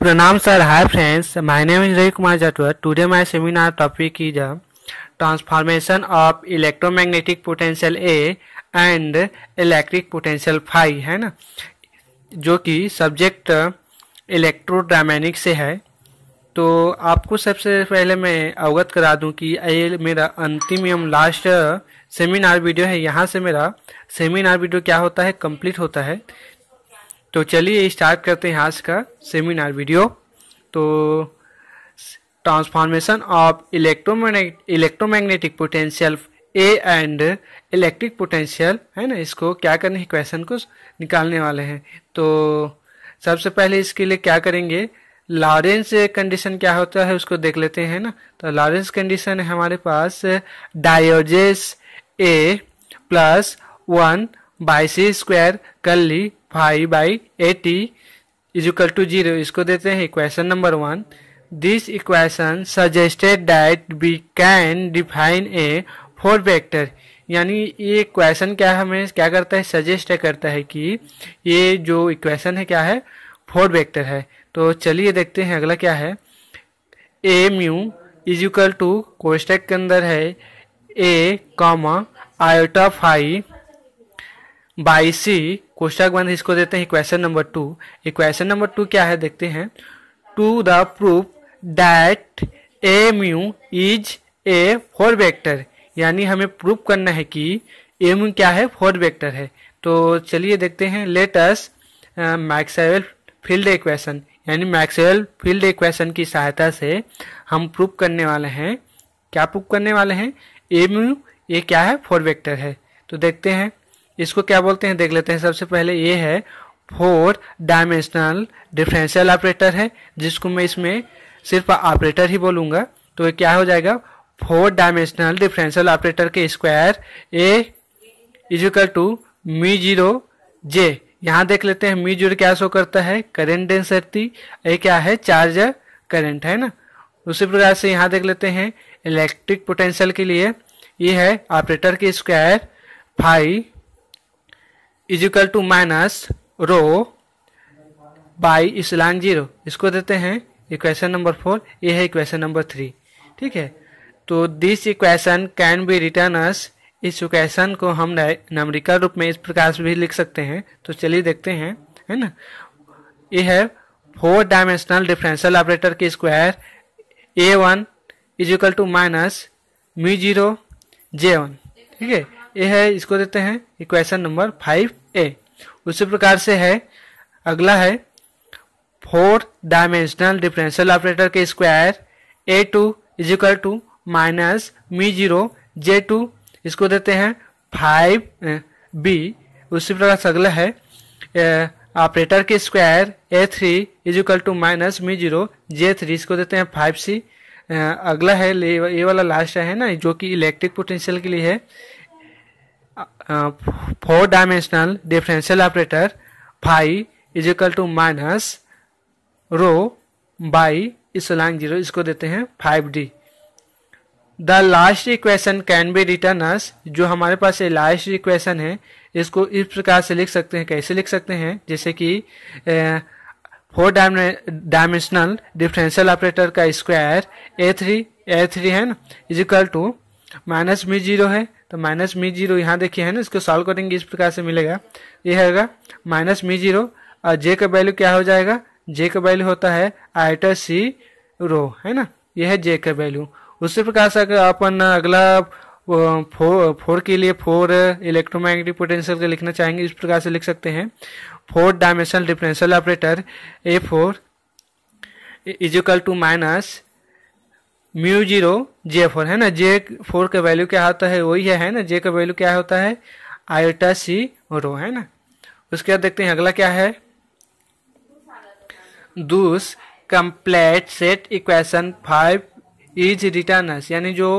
प्रणाम sir hi friends my name is Ravi Kumar Jatwar today my seminar topic is transformation of electromagnetic potential A and electric potential phi है ना जो कि subject इलेक्ट्रोडायमेनिक uh, से है तो आपको सबसे पहले मैं अवगत करा दूं कि ये मेरा अंतिम एवं लास्ट सेमिनार वीडियो है यहाँ से मेरा सेमिनार वीडियो क्या होता है कंप्लीट होता है तो चलिए स्टार्ट करते हैं आज का सेमिनार वीडियो तो transformation of electromagnetic electromagnetic potential A and electric potential है ना इसको क्या करने क्वेश्चन को निकालने वाले हैं तो सबसे पहले इसके लिए क्या करेंगे लॉरेंस कंडीशन क्या होता है उसको देख लेते हैं ना तो लॉरेंस कंडीशन है हमारे पास डायोजेस A plus one by C square कर ली फाइव बाई एटी इजिकल टू जीरो इसको देते हैं equation number one this equation suggested that we can define a four vector यानी ये क्वेश्चन क्या हमें क्या करता है सजेस्ट करता है कि ये जो इक्वेशन है क्या है फोर वेक्टर है तो चलिए देखते हैं अगला क्या है A mu is equal to कोष्टक के अंदर है A comma iota five by C question one इसको देते हैं question number two equation number two क्या है देखते हैं to the proof that A mu is a four vector यानी हमें प्रूफ करना है कि ए म्यू क्या है फोर वेक्टर है तो चलिए देखते हैं लेटस मैक्सवेल फील्ड इक्वेशन यानी मैक्सवेल फील्ड इक्वेशन की सहायता से हम प्रूफ करने वाले हैं क्या प्रूफ करने वाले हैं ए म्यू ये क्या है फोर वेक्टर है तो देखते हैं इसको क्या बोलते हैं देख लेते हैं सबसे पहले ये है फोर डायमेंशनल डिफरेंशियल ऑपरेटर है जिसको मैं इसमें सिर्फ ऑपरेटर ही बोलूंगा तो क्या हो जाएगा फोर डायमेंशनल डिफरेंशियल ऑपरेटर के square A is equal to mu zero J यहाँ देख लेते हैं मी जीरो क्या शो करता है करेंट डेंसिटी ये क्या है चार्ज करेंट है ना उसी प्रकार से यहाँ देख लेते हैं इलेक्ट्रिक पोटेंशियल के लिए ये है ऑपरेटर के square five is equal to minus rho by epsilon zero इसको देते हैं इक्वेशन नंबर फोर ये है इक्वेशन नंबर थ्री ठीक है तो this equation can be written as इस इक्वेशन को हम नमरिकल रूप में इस प्रकार से भी लिख सकते हैं तो चलिए देखते हैं है ना ये है फोर डायमेंशनल डिफरेंशियल ऑपरेटर के square A one is equal to minus mu zero J one ठीक है ए है इसको देते हैं इक्वेशन नंबर फाइव ए उसी प्रकार से है अगला है फोर डायमेंशनल डिफरेंशियल ऑपरेटर के square A two is equal to minus mu zero J two इसको देते हैं फाइव बी उसी प्रकार से अगला है ऑपरेटर के square A three is equal to minus mu zero J three इसको देते हैं फाइव सी अगला है ये वाला लास्ट है ना जो कि इलेक्ट्रिक पोटेंशियल के लिए है four dimensional differential operator five is equal to minus rho by epsilon zero इसको देते हैं five D the last equation can be written as जो हमारे पास ये लास्ट इक्वेशन है इसको इस प्रकार से लिख सकते हैं कैसे लिख सकते हैं जैसे कि फोर डायमेंशनल डिफरेंशियल ऑपरेटर का square A three A three है ना equal to minus mu zero है तो माइनस मी जीरो यहाँ देखिए है ना इसको सॉल्व करेंगे इस प्रकार से मिलेगा ये होगा माइनस मी जीरो और जे का वैल्यू क्या हो जाएगा जे का वैल्यू होता है आइटर सी रो है ना ये है जे का वैल्यू उसी प्रकार से अगर अपन अगला फोर फोर के लिए फोर इलेक्ट्रोमैग्नेटिक पोटेंशियल का लिखना चाहेंगे इस प्रकार से लिख सकते हैं four dimensional differential operator A four is equal to minus mu zero J four है ना जे फोर का वैल्यू क्या होता है वही है, है ना जे का वैल्यू क्या होता है आयोटा सी रो है ना उसके बाद देखते हैं अगला क्या है दूस complete set equation five is written यानी जो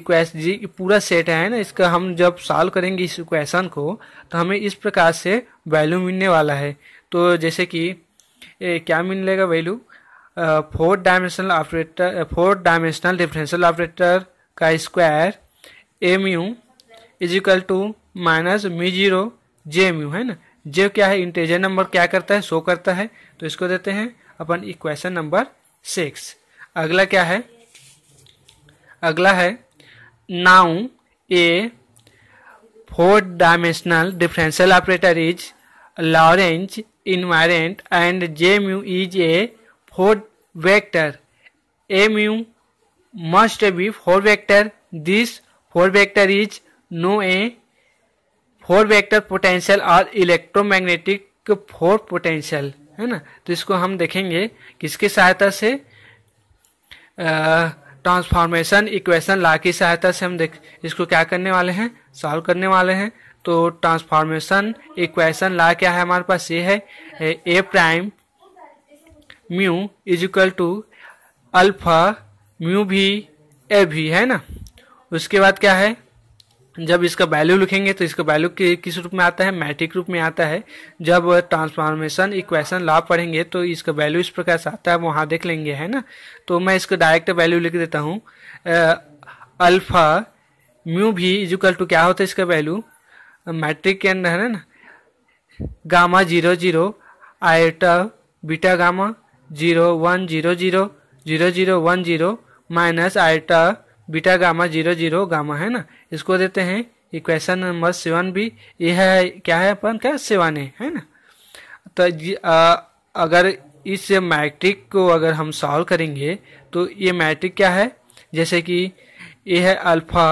इक्वेशन जी पूरा सेट है ना इसका हम जब सॉल्व करेंगे इस इक्वेशन को तो हमें इस प्रकार से वैल्यू मिलने वाला है तो जैसे कि ए, क्या मिलेगा value four dimensional operator four dimensional differential operator का square M U is equal to minus mu zero J M U है ना जे क्या है इंटेजर नंबर क्या करता है शो करता है तो इसको देते हैं अपन इक्वेशन नंबर सिक्स अगला क्या है अगला है now A four dimensional differential operator is Lorentz invariant and J mu is a four vector a mu must be four vector this four vector is no a four vector potential और electromagnetic four potential है ना तो इसको हम देखेंगे किसकी सहायता से ट्रांसफॉर्मेशन इक्वेशन ला की सहायता से हम देख इसको क्या करने वाले हैं सॉल्व करने वाले हैं तो ट्रांसफॉर्मेशन इक्वेशन ला क्या है हमारे पास ये है A prime mu is equal to alpha mu भी ए भी है ना उसके बाद क्या है जब इसका वैल्यू लिखेंगे तो इसका वैल्यू किस रूप में आता है मैट्रिक रूप में आता है जब ट्रांसफॉर्मेशन इक्वेशन ला पढ़ेंगे तो इसका वैल्यू इस प्रकार से आता है वहाँ देख लेंगे है ना तो मैं इसका डायरेक्ट वैल्यू लिख देता हूँ अल्फा म्यू भी इजिकल टू क्या होता है इसका वैल्यू मैट्रिक के अंदर है ना gamma zero zero iota beta gamma zero one zero zero zero zero one zero minus iota beta gamma zero zero gamma है ना इसको देते हैं इक्वेशन नंबर सेवन भी यह है क्या है अपन क्या सेवन है है ना तो आ, अगर इस मैट्रिक को अगर हम सॉल्व करेंगे तो ये मैट्रिक क्या है जैसे कि ये है अल्फा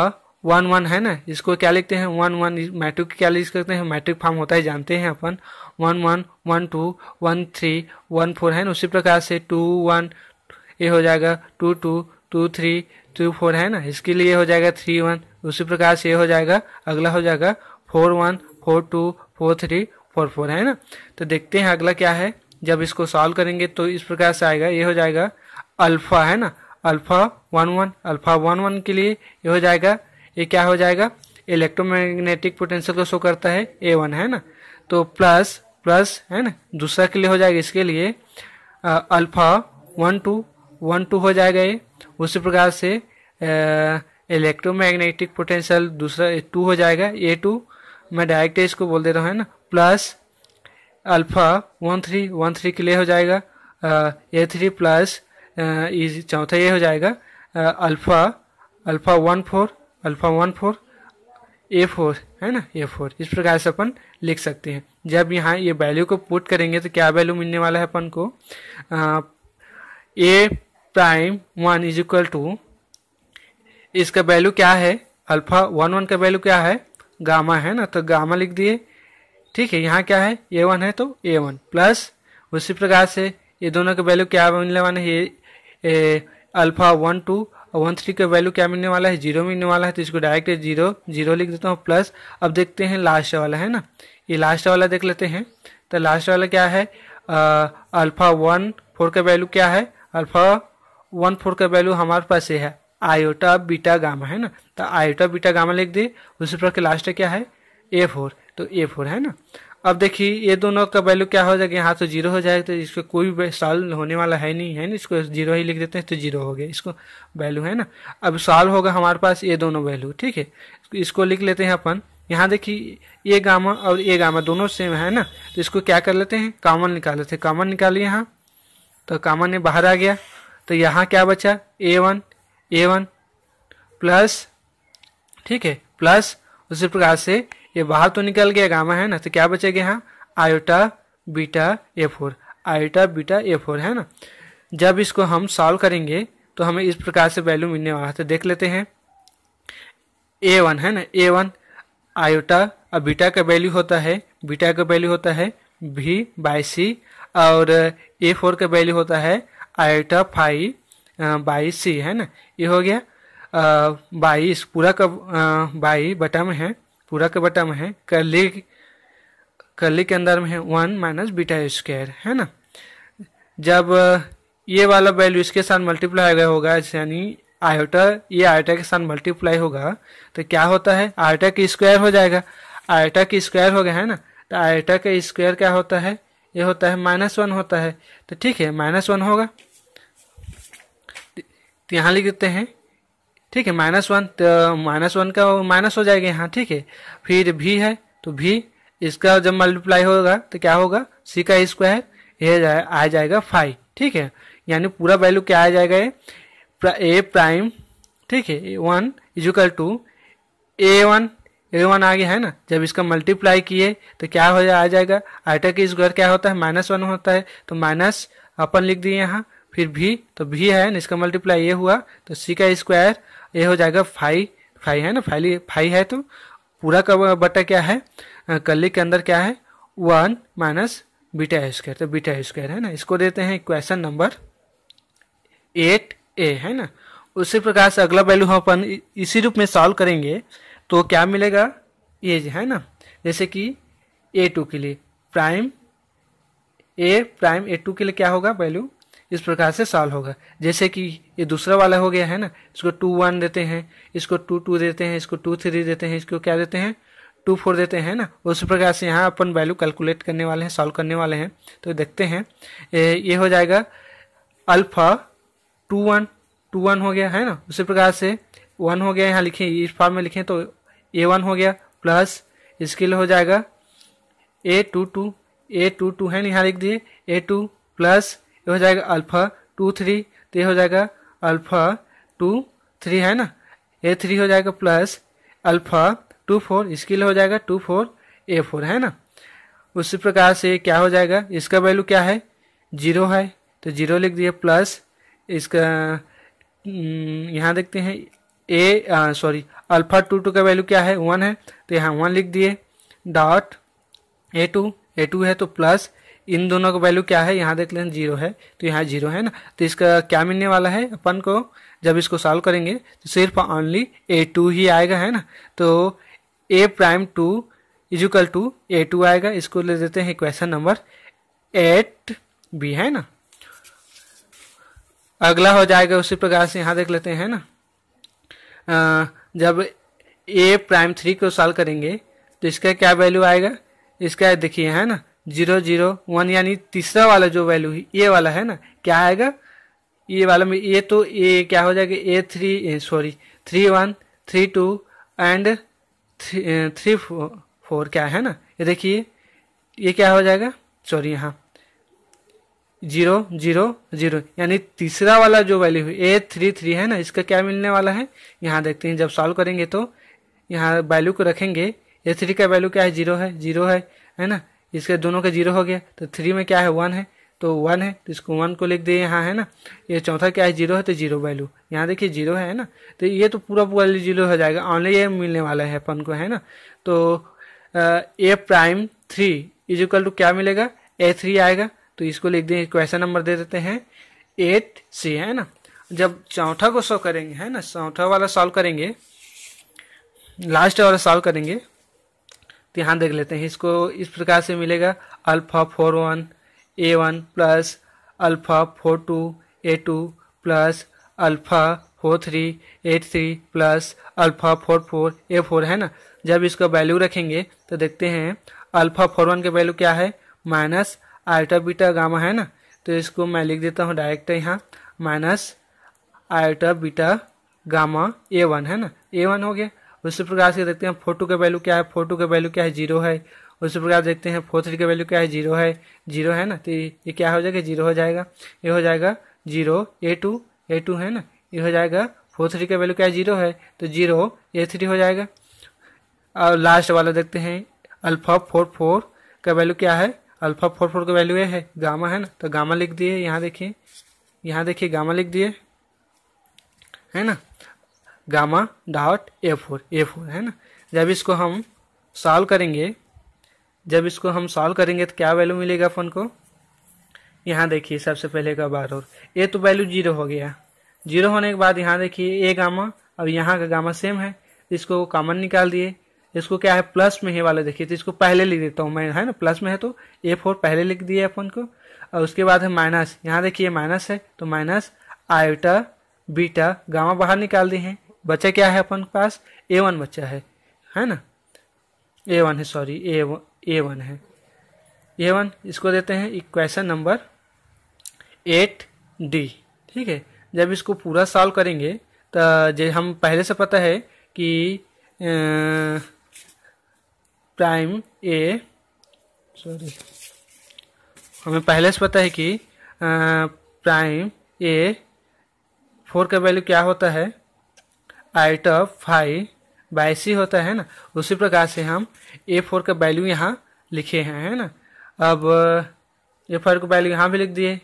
वन वन है ना इसको क्या लिखते हैं वन वन मैट्रिक क्या लिख सकते हैं मैट्रिक फॉर्म होता है जानते हैं अपन one one one two one three one four है ना उसी प्रकार से टू वन ये हो जाएगा two two two three two four है ना इसके लिए हो जाएगा थ्री वन उसी प्रकार से ये हो जाएगा अगला हो जाएगा four one four two four three four four है ना तो देखते हैं अगला क्या है जब इसको सॉल्व करेंगे तो इस प्रकार से आएगा ये हो जाएगा अल्फा है ना alpha one one alpha one one के लिए ये हो जाएगा ये क्या हो जाएगा इलेक्ट्रोमैग्नेटिक पोटेंशियल को शो करता है ए वन है ना तो प्लस प्लस है ना दूसरा के लिए हो जाएगा इसके लिए आ, alpha one two one two हो जाएगा ये उसी प्रकार से इलेक्ट्रोमैग्नेटिक पोटेंशियल दूसरा टू हो जाएगा ए टू मैं डायरेक्ट इसको बोल दे रहा हूँ है ना plus alpha one three one three के लिए हो जाएगा ए थ्री प्लस चौथा ये हो जाएगा alpha alpha one four alpha one four ए फोर है ना ए फोर इस प्रकार से अपन लिख सकते हैं जब यहाँ ये वैल्यू को पुट करेंगे तो क्या वैल्यू मिलने वाला है अपन को A prime one is equal to इसका वैल्यू क्या है अल्फा वन वन का वैल्यू क्या है गामा है ना तो गामा लिख दिए ठीक है यहाँ क्या है ए वन है तो ए वन प्लस उसी प्रकार से ये दोनों का वैल्यू क्या मिलने वाला है ये अल्फा वन टू और वन थ्री का वैल्यू क्या मिलने वाला है जीरो मिलने वाला है तो इसको डायरेक्ट जीरो जीरो लिख देता हूँ प्लस अब देखते हैं लास्ट वाला है ना ये लास्ट वाला देख लेते हैं तो लास्ट वाला क्या है अल्फा वन फोर का वैल्यू क्या है अल्फा वन फोर का वैल्यू हमारे पास ये है आयोटा बीटा गामा है ना तो आयोटा बीटा गामा लिख दिए उसी प्रकार लास्ट क्या है ए फोर तो ए फोर है ना अब देखिए ये दोनों का वैल्यू क्या हो जाएगा यहाँ तो जीरो हो जाएगा तो इसको कोई भी सॉल्व होने वाला है नहीं है ना इसको जीरो ही लिख देते हैं तो जीरो हो गया इसको वैल्यू है ना अब सॉल्व होगा हमारे पास ये दोनों वैल्यू ठीक है इसको लिख लेते हैं अपन यहाँ देखिए ये गामा और ए गामा दोनों सेम है ना तो इसको क्या कर लेते हैं कामन निकाल लेते हैं कामन निकालिए यहाँ तो कामन ये बाहर आ गया तो यहाँ क्या बचा A one A one plus ठीक है प्लस उसी प्रकार से ये बाहर तो निकल गया गामा है ना तो क्या बचेगा यहाँ iota beta A four iota beta A four है ना जब इसको हम सॉल्व करेंगे तो हमें इस प्रकार से वैल्यू मिलने वाला है तो देख लेते हैं ए वन है ना ए वन आयोटा और बीटा का वैल्यू होता है बीटा का वैल्यू होता है भी बाई सी और ए फोर का वैल्यू होता है आयोटा फाई बाई सी है ना ये हो गया बाईस पूरा का बाई बटा में है पूरा का बटा में है कर्ली कर्ली के अंदर में है वन माइनस बीटा स्क्वायर है ना जब ये वाला वैल्यू इसके साथ मल्टीप्लाई हो गया होगा यानी आयोटा ये आयोटा के साथ मल्टीप्लाई होगा तो क्या होता है आयोटा की स्क्वायर हो जाएगा आयोटा की स्क्वायर हो गया है ना तो आयोटा का स्क्वायर क्या होता है ये होता है माइनस वन होता है तो ठीक है माइनस वन होगा तो यहाँ लिख देते हैं ठीक है माइनस वन तो माइनस वन का माइनस हो जाएगा यहाँ ठीक है फिर भी है तो भी इसका जब मल्टीप्लाई होगा तो क्या होगा सी का स्क्वायर ये आ जाएगा फाइव ठीक है यानी पूरा वैल्यू क्या आ जाएगा ये ए प्राइम ठीक है one is equal to A one A one आगे है ना जब इसका मल्टीप्लाई किए तो क्या हो जाए आ जाएगा आइटा की स्क्वायर क्या होता है माइनस वन होता है तो माइनस अपन लिख दिए यहाँ फिर भी तो भी है ना इसका मल्टीप्लाई ये हुआ तो सी का स्क्वायर ये हो जाएगा फाइव फाइव है ना फाइव फाइव है तो पूरा का बटा क्या है कल्ली के अंदर क्या है वन माइनस बीटा स्क्वायर तो बीटा स्क्वायर है ना इसको देते हैं क्वेश्चन नंबर एट ए है ना उसी प्रकार से अगला वैल्यू हम अपन इसी रूप में सॉल्व करेंगे तो क्या मिलेगा ये है ना जैसे कि ए टू के लिए prime A prime A two के लिए क्या होगा वैल्यू इस प्रकार से सॉल्व होगा जैसे कि ये दूसरा वाला हो गया है ना इसको टू वन देते हैं इसको टू टू देते हैं इसको टू थ्री देते हैं इसको क्या देते हैं टू फोर देते हैं ना उसी प्रकार से यहाँ अपन वैल्यू कैलकुलेट करने वाले हैं सॉल्व करने वाले हैं तो देखते हैं ये हो जाएगा alpha two one two one हो गया है ना उसी प्रकार से वन हो गया यहाँ लिखें इस फॉर्म में लिखें तो ए वन हो गया प्लस इसके लिए हो जाएगा A two two A two two है ना यहाँ लिख दिए ए टू प्लस ये हो जाएगा अल्फा टू थ्री तो ये हो जाएगा अल्फा टू थ्री है ना ए थ्री हो जाएगा प्लस अल्फा टू फोर इसके लिए हो जाएगा टू फोर ए फोर है ना उसी प्रकार से क्या हो जाएगा इसका वैल्यू क्या है जीरो है तो जीरो लिख दिए प्लस इसका हम्म, यहाँ देखते हैं A sorry alpha two two का वैल्यू क्या है वन है तो यहाँ वन लिख दिए dot A two A two है तो प्लस इन दोनों का वैल्यू क्या है यहाँ देख लें जीरो है तो यहाँ जीरो है ना तो इसका क्या मिलने वाला है अपन को जब इसको सॉल्व करेंगे तो सिर्फ ऑनली ए टू ही आएगा है ना तो ए prime two is equal to A two आएगा इसको ले देते हैं क्वेश्चन नंबर एट बी है ना अगला हो जाएगा उसी प्रकार से यहाँ देख लेते हैं ना आ, जब ए प्राइम थ्री को सॉल्व करेंगे तो इसका क्या वैल्यू आएगा इसका देखिए है ना जीरो जीरो वन यानी तीसरा वाला जो वैल्यू है ए वाला है ना क्या आएगा ये वाला में ए तो ए क्या हो जाएगा A three sorry three one three two and three three four क्या है ना ये देखिए ये क्या हो जाएगा सॉरी यहाँ जीरो जीरो जीरो यानी तीसरा वाला जो वैल्यू है ए थ्री थ्री है ना इसका क्या मिलने वाला है यहाँ देखते हैं जब सॉल्व करेंगे तो यहाँ वैल्यू को रखेंगे ए थ्री का वैल्यू क्या है जीरो है जीरो है है ना इसके दोनों का जीरो हो गया तो थ्री में क्या है वन है तो वन है तो इसको वन को लिख दिए यहाँ है ना ये चौथा क्या है जीरो है तो जीरो वैल्यू यहाँ देखिए जीरो है ना तो ये तो पूरा पूरा जीरो हो जाएगा ऑनली ये मिलने वाला है अपन को है ना तो ए prime three is equal to क्या मिलेगा ए थ्री आएगा तो इसको लिख दें क्वेश्चन नंबर दे देते हैं एट सी है ना जब चौथा को सॉल्व करेंगे है ना चौथा वाला सॉल्व करेंगे लास्ट वाला सॉल्व करेंगे तो यहाँ देख लेते हैं इसको इस प्रकार से मिलेगा अल्फा फोर वन ए one plus alpha four two ए two plus alpha four three eight three plus alpha four four ए फोर है ना जब इसका वैल्यू रखेंगे तो देखते हैं अल्फा फोर वन का वैल्यू क्या है माइनस आयोटा बीटा गामा है ना तो इसको मैं लिख देता हूँ डायरेक्ट यहाँ minus iota beta gamma a one है ना ए वन हो गया उसी प्रकार से देखते हैं फोटो का वैल्यू क्या है फोटो का वैल्यू क्या है जीरो है उसी प्रकार देखते हैं फोर थ्री का वैल्यू क्या है जीरो है जीरो है ना तो ये क्या हो जाएगा जीरो हो जाएगा ये हो जाएगा zero a two A two है ना ये हो जाएगा फोर थ्री का वैल्यू क्या है जीरो है तो जीरो ए थ्री हो जाएगा और लास्ट वाला देखते हैं अल्फा फोर फोर का वैल्यू क्या है अल्फा फोर फोर का वैल्यू है गामा है ना तो गामा लिख दिए यहाँ देखिए यहाँ देखिए गामा लिख दिए है ना gamma dot a four A four है ना जब इसको हम सॉल्व करेंगे जब इसको हम सॉल्व करेंगे तो क्या वैल्यू मिलेगा फोन को यहाँ देखिए सबसे पहले का बार और ए तो वैल्यू जीरो हो गया जीरो होने के बाद यहाँ देखिए ए गामा अब यहाँ का गामा सेम है इसको कॉमन निकाल दिए इसको क्या है प्लस में ही वाला देखिए तो इसको पहले लिख देता हूँ मैं है ना प्लस में है तो ए फोर पहले लिख दिए अपन को और उसके बाद है माइनस यहाँ देखिए माइनस है तो माइनस आयोटा बीटा गामा बाहर निकाल दिए हैं बच्चा क्या है अपन के पास ए वन बच्चा है है ना ए वन है sorry a one A one है ए वन इसको देते हैं इक्वेशन नंबर एट डी ठीक है जब इसको पूरा सॉल्व करेंगे तो जो हम पहले से पता है कि प्राइम ए सॉरी हमें पहले से पता है कि प्राइम ए फोर का वैल्यू क्या होता है eta of five by c होता है ना उसी प्रकार से हम ए फोर का वैल्यू यहाँ लिखे हैं है ना अब ए फोर का वैल्यू यहाँ भी लिख दिए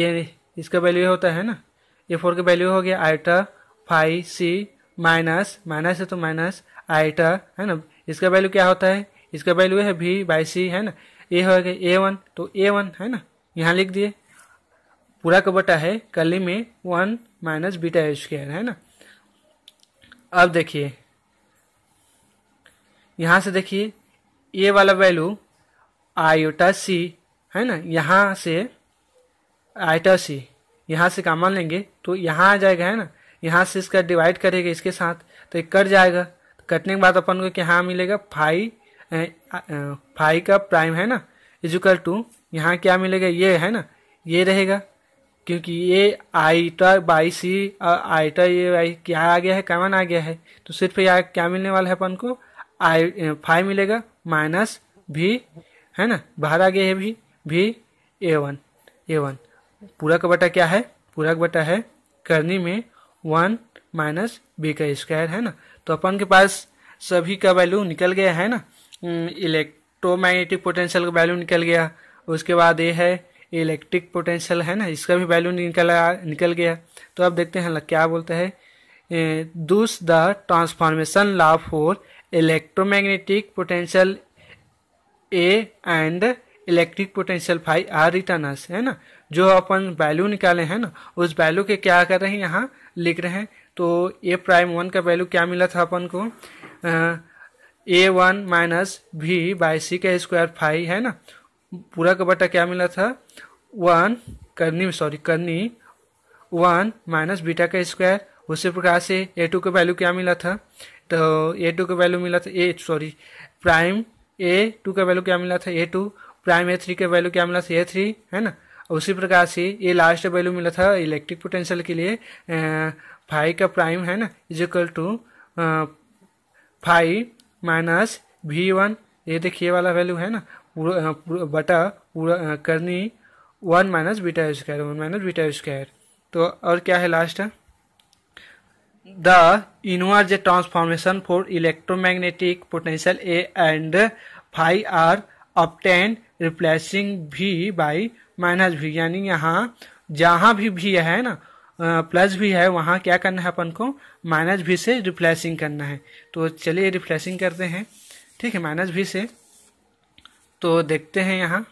ये इसका वैल्यू होता है ना ए फोर का वैल्यू हो गया eta five c minus minus है तो माइनस आइटा है ना इसका वैल्यू क्या होता है इसका वैल्यू है वी बाई सी है ना ए हो गया ए वन तो ए वन है ना यहाँ लिख दिए पूरा का बटा है कली में वन माइनस बीटा स्क्वायर है ना अब देखिए यहाँ से देखिए ए वाला वैल्यू आयोटा सी है ना यहाँ से आयोटा सी यहाँ से मान लेंगे तो यहाँ आ जाएगा है ना यहाँ से इसका डिवाइड करेगा इसके साथ तो एक कट जाएगा कटने के बाद अपन को यहाँ मिलेगा फाई फाइव का प्राइम है ना इजिकल टू यहाँ क्या मिलेगा ये है ना ये रहेगा क्योंकि ये टा बाई सी और आइटा ये आई क्या आ गया है कमन आ गया है तो सिर्फ यहाँ क्या मिलने वाला है अपन को आई फाइव मिलेगा माइनस भी है ना बाहर आ गया है भी भी ए वन ए वन पूरा का बटा क्या है पूरा का बटा है करनी में वन माइनस बी का स्क्वायर है ना तो अपन के पास सभी का वैल्यू निकल गया है ना इलेक्ट्रोमैग्नेटिक हम्म, पोटेंशियल का वैल्यू निकल गया उसके बाद ये है इलेक्ट्रिक पोटेंशियल है ना इसका भी वैल्यू निकल निकल गया तो अब देखते हैं क्या बोलते हैं thus the transformation law for electromagnetic potential A and electric potential five are return है ना जो अपन वैल्यू निकाले हैं ना उस वैल्यू के क्या कर रहे हैं यहाँ लिख रहे हैं तो ए प्राइम वन का वैल्यू क्या मिला था अपन को a one minus b by c का स्क्वायर फाइव है ना पूरा का बटा क्या मिला था वन करनी सॉरी करनी वन माइनस बीटा का स्क्वायर उसी प्रकार से ए टू का वैल्यू क्या मिला था तो ए टू का वैल्यू मिला था a sorry prime A two का वैल्यू क्या मिला था a two prime a three का वैल्यू क्या मिला था ए थ्री है ना उसी प्रकार से ये लास्ट वैल्यू मिला था इलेक्ट्रिक पोटेंशियल के लिए फाइव का प्राइम है ना is equal to five minus v one ये देखिए वाला वैल्यू है ना पूरा uh, बटा पूरा uh, करनी one minus beta square one minus beta square तो और क्या है last the inverse transformation for electromagnetic potential A and five are obtained replacing b by minus b यानी यहाँ जहाँ भी भी है ना प्लस भी है वहाँ क्या करना है अपन को माइनस भी से रिफ्लैशिंग करना है तो चलिए रिफ्लैशिंग करते हैं ठीक है माइनस भी से तो देखते हैं यहाँ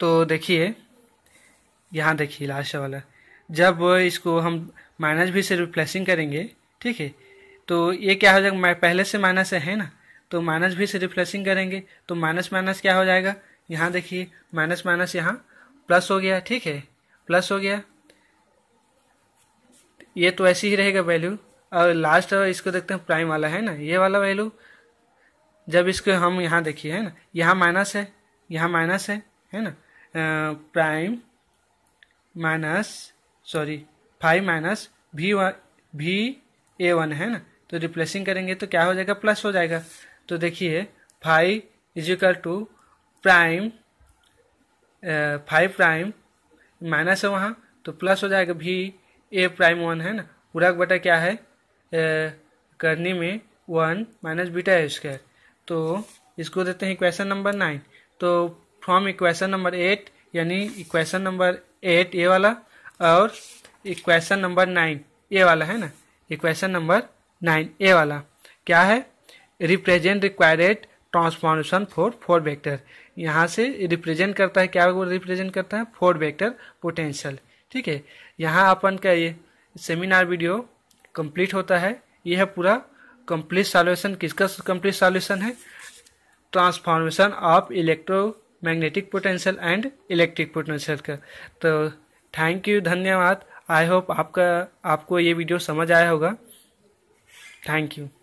तो देखिए यहाँ देखिए लास्ट वाला जब इसको हम माइनस भी से रिप्लेसिंग करेंगे ठीक है तो ये क्या हो जाएगा पहले से माइनस है ना तो माइनस भी से रिप्लेसिंग करेंगे तो माइनस माइनस क्या हो जाएगा यहाँ देखिए माइनस माइनस यहाँ प्लस हो गया ठीक है प्लस हो गया ये तो ऐसे ही रहेगा वैल्यू और लास्ट इसको देखते हैं प्राइम वाला है ना ये वाला वैल्यू जब इसको हम यहाँ देखिए है ना यहाँ माइनस है यहाँ माइनस है है ना prime minus sorry five minus b one b a one है ना तो रिप्लेसिंग करेंगे तो क्या हो जाएगा प्लस हो जाएगा तो देखिए five is equal to prime five prime minus है वहाँ तो प्लस हो जाएगा भी ए प्राइम वन है ना पूरा बटा क्या है uh, करने में वन माइनस बीटा स्क्वायर तो इसको देते हैं इक्वेशन नंबर नाइन तो फ्रॉम इक्वेशन नंबर एट यानी इक्वेशन नंबर एट ए वाला और इक्वेशन नंबर नाइन ए वाला है ना इक्वेशन नंबर नाइन ए वाला क्या है represent required transformation for four vector यहाँ से रिप्रेजेंट करता है क्या रिप्रेजेंट करता है फोर वेक्टर पोटेंशियल ठीक है यहाँ अपन का ये सेमिनार वीडियो कंप्लीट होता है ये है पूरा कंप्लीट सॉल्यूशन किसका कंप्लीट सॉल्यूशन है transformation of electromagnetic potential and electric potential का तो थैंक यू धन्यवाद आई होप आपका आपको ये वीडियो समझ आया होगा थैंक यू